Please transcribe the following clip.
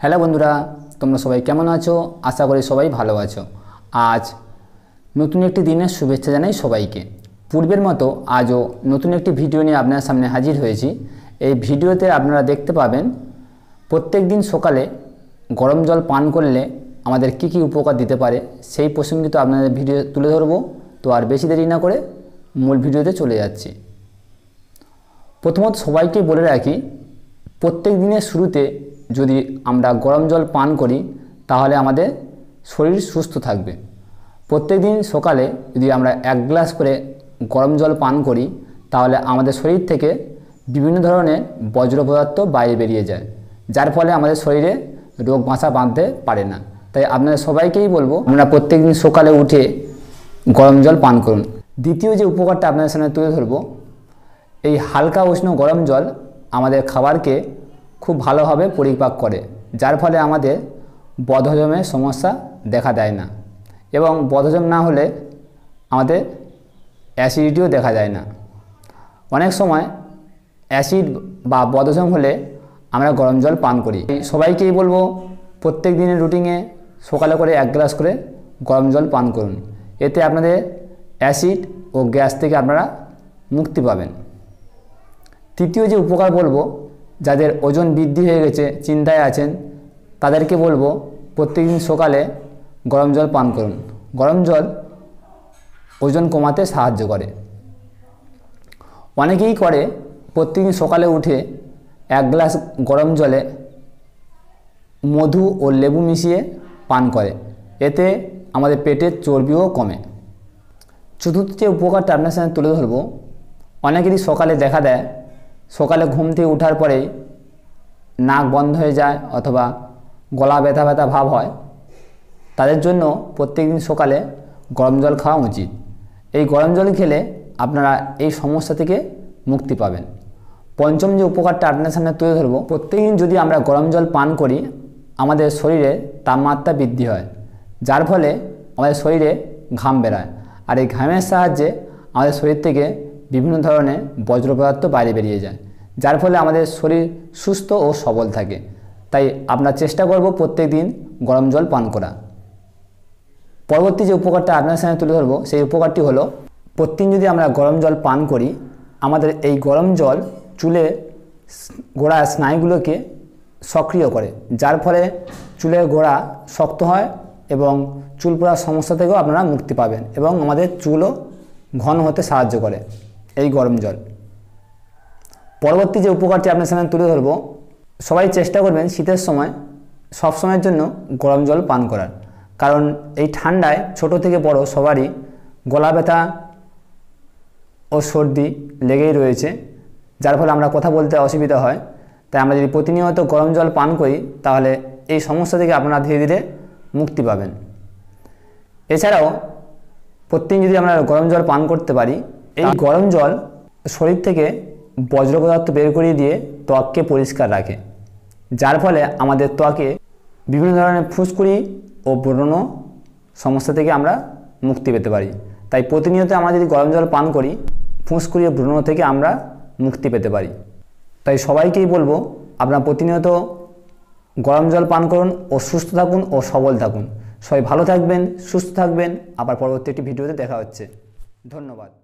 hello বন্ধুরা তোমরা সবাই কেমন আছো আশা করি সবাই ভালো আছো আজ নতুন একটি দিনের শুভেচ্ছা জানাই সবাইকে পূর্বের মতো আজও নতুন একটি ভিডিও নিয়ে আপনার সামনে হাজির হয়েছি এই ভিডিওতে আপনারা দেখতে পাবেন প্রত্যেক দিন সকালে গরম জল পান করলে আমাদের কি কি উপকার দিতে পারে সেই প্রসঙ্গে তো আপনাদের ভিডিও তুলে ধরবো তো আর বেশি দেরি না করে মূল ভিডিওতে চলে যাচ্ছি প্রথমত সবাইকে বলে রাখি প্রত্যেক দিনের শুরুতে যদি আমরা গরম জল পান করি তাহলে আমাদের শরীর সুস্থ থাকবে প্রত্যেক দিন সকালে যদি আমরা এক গ্লাস করে গরম জল পান করি তাহলে আমাদের শরীর থেকে বিভিন্ন ধরনের বজ্র পদার্থ বাইরে বেরিয়ে যায় যার ফলে আমাদের শরীরে রোগ বাঁচা বাঁধতে পারে না তাই আপনাদের সবাইকেই বলবো আমরা প্রত্যেক দিন সকালে উঠে গরম জল পান করুন দ্বিতীয় যে উপকারটা আপনাদের সামনে তুলে ধরবো এই হালকা উষ্ণ গরম জল আমাদের খাবারকে খুব ভালোভাবে পরিপাক করে যার ফলে আমাদের বদহজমের সমস্যা দেখা দেয় না এবং বদহজম না হলে আমাদের অ্যাসিডিটিও দেখা যায় না অনেক সময় অ্যাসিড বা বদহজম হলে আমরা গরম জল পান করি সবাইকেই বলবো প্রত্যেক দিনের রুটিনে সকালে করে এক গ্লাস করে গরম জল পান করুন এতে আপনাদের অ্যাসিড ও গ্যাস থেকে আপনারা মুক্তি পাবেন তৃতীয় যে উপকার বলবো যাদের ওজন বৃদ্ধি হয়ে গেছে চিন্তায় আছেন তাদেরকে বলবো প্রত্যেকদিন সকালে গরম জল পান করুন গরম জল ওজন কমাতে সাহায্য করে অনেকেই করে প্রত্যেকদিন সকালে উঠে এক গ্লাস গরম জলে মধু ও লেবু মিশিয়ে পান করে এতে আমাদের পেটের চর্বিও কমে চতুর্থ যে উপকারটা আপনার সামনে তুলে ধরবো অনেকেরই সকালে দেখা দেয় সকালে ঘুম থেকে ওঠার পরে নাক বন্ধ হয়ে যায় অথবা গলা ব্যথা ব্যথা ভাব হয় তাদের জন্য প্রত্যেকদিন সকালে গরম জল খাওয়া উচিত এই গরম জল খেলে আপনারা এই সমস্যা থেকে মুক্তি পাবেন পঞ্চম যে উপকারটা আপনার সামনে তুলে ধরবো প্রত্যেকদিন যদি আমরা গরম জল পান করি আমাদের শরীরে তাপমাত্রা বৃদ্ধি হয় যার ফলে আমাদের শরীরে ঘাম বেরায় আর এই ঘামের সাহায্যে আমাদের শরীর থেকে বিভিন্ন ধরনের বজ্র পদার্থ বাইরে বেরিয়ে যায় যার ফলে আমাদের শরীর সুস্থ ও সবল থাকে তাই আমরা চেষ্টা করব প্রত্যেক দিন গরম জল পান করা পরবর্তী যে উপকারটা আপনার সামনে তুলে ধরবো সেই উপকারটি হলো প্রতিদিন যদি আমরা গরম জল পান করি আমাদের এই গরম জল চুলে গোড়া স্নায়ুগুলোকে সক্রিয় করে যার ফলে চুলের গোড়া শক্ত হয় এবং চুল পড়ার সমস্যা থেকেও আপনারা মুক্তি পাবেন এবং আমাদের চুলও ঘন হতে সাহায্য করে এই গরম জল পরবর্তী যে উপকারটি আপনার সামনে তুলে ধরব সবাই চেষ্টা করবেন শীতের সময় সব সময়ের জন্য গরম জল পান করার কারণ এই ঠান্ডায় ছোট থেকে বড় সবারই গলা ব্যথা ও সর্দি লেগেই রয়েছে যার ফলে আমরা কথা বলতে অসুবিধা হয় তাই আমরা যদি প্রতিনিয়ত গরম জল পান করি তাহলে এই সমস্যা থেকে আপনারা ধীরে ধীরে মুক্তি পাবেন এছাড়াও প্রতিদিন যদি আমরা গরম জল পান করতে পারি এই গরম জল শরীর থেকে বজ্র পদার্থ বের করিয়ে দিয়ে ত্বককে পরিষ্কার রাখে যার ফলে আমাদের ত্বকে বিভিন্ন ধরনের ফুসকুড়ি ও ব্রণ সমস্যা থেকে আমরা মুক্তি পেতে পারি তাই প্রতিনিয়ত আমরা যদি গরম জল পান করি ফুসকুড়ি ও ব্রণ থেকে আমরা মুক্তি পেতে পারি তাই সবাইকেই বলবো আপনারা প্রতিনিয়ত গরম জল পান করুন ও সুস্থ থাকুন ও সবল থাকুন সবাই ভালো থাকবেন সুস্থ থাকবেন আবার পরবর্তী একটি ভিডিওতে দেখা হচ্ছে ধন্যবাদ